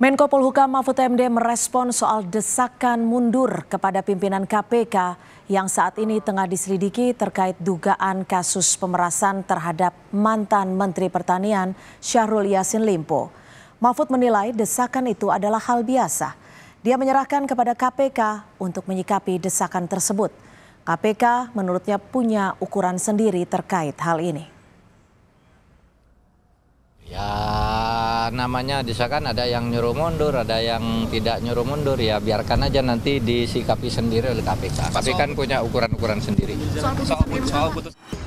Menko Polhukam Mahfud MD merespon soal desakan mundur kepada pimpinan KPK yang saat ini tengah diselidiki terkait dugaan kasus pemerasan terhadap mantan Menteri Pertanian Syahrul Yassin Limpo. Mahfud menilai desakan itu adalah hal biasa. Dia menyerahkan kepada KPK untuk menyikapi desakan tersebut. KPK menurutnya punya ukuran sendiri terkait hal ini. namanya disahkan ada yang nyuruh mundur, ada yang tidak nyuruh mundur ya biarkan aja nanti disikapi sendiri oleh KPK. Tapi kan punya ukuran-ukuran sendiri. Soal soal